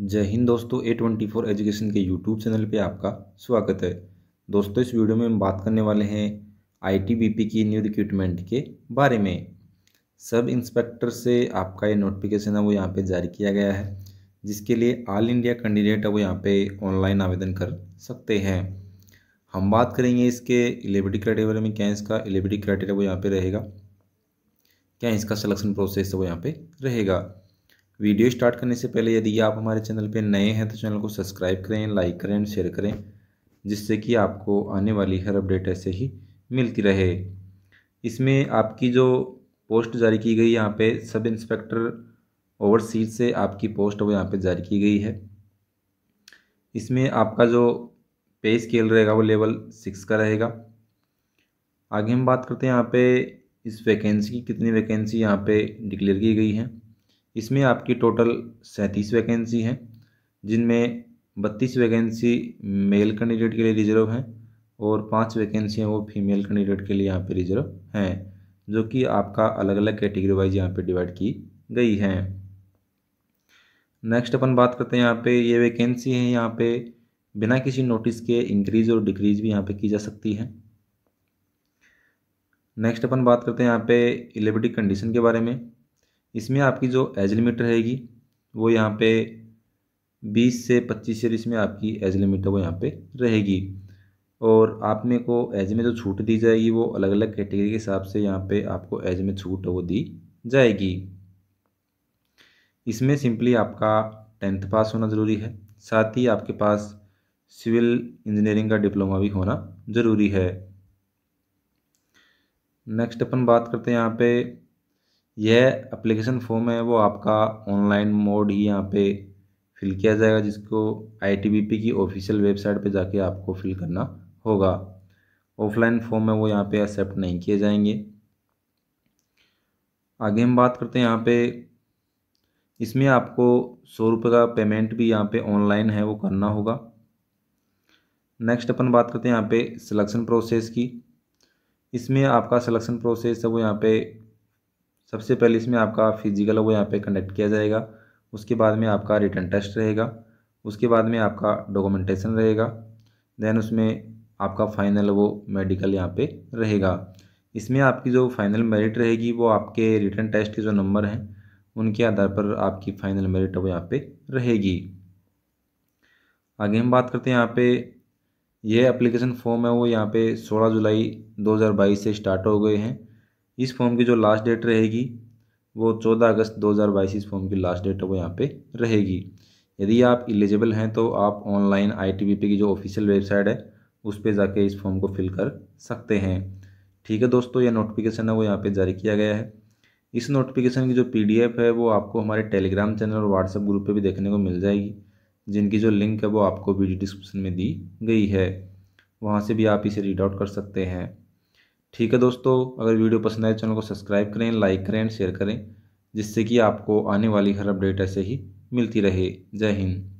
जय हिंद दोस्तों A twenty four education के यूट्यूब चैनल पे आपका स्वागत है दोस्तों इस वीडियो में हम बात करने वाले हैं आईटीबीपी की न्यू रिक्रूटमेंट के बारे में सब इंस्पेक्टर से आपका ये नोटिफिकेशन है वो यहाँ पे जारी किया गया है जिसके लिए ऑल इंडिया कैंडिडेट है वो यहाँ पर ऑनलाइन आवेदन कर सकते हैं हम बात करेंगे इसके एलिबिटी क्राइटेरिया में क्या इसका एलिबिटी क्राइटेरिया वो यहाँ पर रहेगा क्या इसका सिलेक्शन प्रोसेस है वो यहाँ पे रहेगा वीडियो स्टार्ट करने से पहले यदि आप हमारे चैनल पर नए हैं तो चैनल को सब्सक्राइब करें लाइक करें शेयर करें जिससे कि आपको आने वाली हर अपडेट ऐसे ही मिलती रहे इसमें आपकी जो पोस्ट जारी की गई यहाँ पे सब इंस्पेक्टर ओवरसीज से आपकी पोस्ट वो यहाँ पे जारी की गई है इसमें आपका जो पे स्केल रहेगा वो लेवल सिक्स का रहेगा आगे हम बात करते हैं यहाँ पे इस वैकेंसी की कितनी वैकेंसी यहाँ पे डिक्लेयर की गई है इसमें आपकी टोटल सैंतीस वैकेंसी हैं जिनमें बत्तीस वैकेंसी मेल कैंडिडेट के लिए रिजर्व हैं और पाँच वैकेंसी हैं वो फीमेल कैंडिडेट के लिए यहाँ पे रिजर्व हैं जो कि आपका अलग अलग कैटेगरी वाइज यहाँ पे डिवाइड की गई हैं नेक्स्ट अपन बात करते हैं यहाँ पे ये वैकेंसी है यहाँ पे बिना किसी नोटिस के इंक्रीज और डिक्रीज भी यहाँ पे की जा सकती है नेक्स्ट अपन बात करते हैं यहाँ पे एलिबिटी कंडीशन के बारे में इसमें आपकी जो एज लिमिट रहेगी वो यहाँ पे बीस से पच्चीस ईयर इसमें आपकी एज लिमिट है वो यहाँ पे रहेगी और आप में को एज में जो छूट दी जाएगी वो अलग अलग कैटेगरी के हिसाब से यहाँ पे आपको एज में छूट वो दी जाएगी इसमें सिंपली आपका टेंथ पास होना ज़रूरी है साथ ही आपके पास सिविल इंजीनियरिंग का डिप्लोमा भी होना ज़रूरी है नेक्स्ट अपन बात करते हैं यहाँ पे यह अप्लीकेशन फॉर्म है वो आपका ऑनलाइन मोड ही यहाँ पे फिल किया जाएगा जिसको आईटीबीपी की ऑफिशियल वेबसाइट पे जाके आपको फिल करना होगा ऑफलाइन फॉर्म है वो यहाँ पे एक्सेप्ट नहीं किए जाएंगे आगे हम बात करते हैं यहाँ पे इसमें आपको सौ रुपये का पेमेंट भी यहाँ पे ऑनलाइन है वो करना होगा नेक्स्ट अपन बात करते हैं यहाँ पे सिलेक्शन प्रोसेस की इसमें आपका सिलेक्शन प्रोसेस है वो यहाँ पे सबसे पहले इसमें आपका फिजिकल वो यहाँ पे कंडक्ट किया जाएगा उसके बाद में आपका रिटर्न टेस्ट रहेगा उसके बाद में आपका डॉक्यूमेंटेशन रहेगा देन उसमें आपका फाइनल वो मेडिकल यहाँ पे रहेगा इसमें आपकी जो फाइनल मेरिट रहेगी वो आपके रिटर्न टेस्ट के जो नंबर हैं उनके आधार पर आपकी फाइनल मेरिट वो यहाँ पर रहेगी आगे हम बात करते हैं यहाँ पर यह एप्लीकेशन फॉर्म है वो यहाँ पे 16 जुलाई 2022 से स्टार्ट हो गए हैं इस फॉर्म की जो लास्ट डेट रहेगी वो चौदह अगस्त दो हज़ार बाईस इस फॉर्म की लास्ट डेट है वो यहाँ पे रहेगी यदि आप एलिजिबल हैं तो आप ऑनलाइन आई की जो ऑफिशियल वेबसाइट है उस पर जाके इस फॉर्म को फिल कर सकते हैं ठीक है दोस्तों ये नोटिफिकेशन है वो यहाँ पे जारी किया गया है इस नोटिफिकेशन की जो एफ है वो आपको हमारे टेलीग्राम चैनल और व्हाट्सएप ग्रुप पे भी देखने को मिल जाएगी जिनकी जो लिंक है वो आपको वीडियो डिस्क्रिप्शन में दी गई है वहाँ से भी आप इसे रीड आउट कर सकते हैं ठीक है दोस्तों अगर वीडियो पसंद आए चैनल को सब्सक्राइब करें लाइक करें शेयर करें जिससे कि आपको आने वाली हर अपडेट ऐसे ही मिलती रहे जय हिंद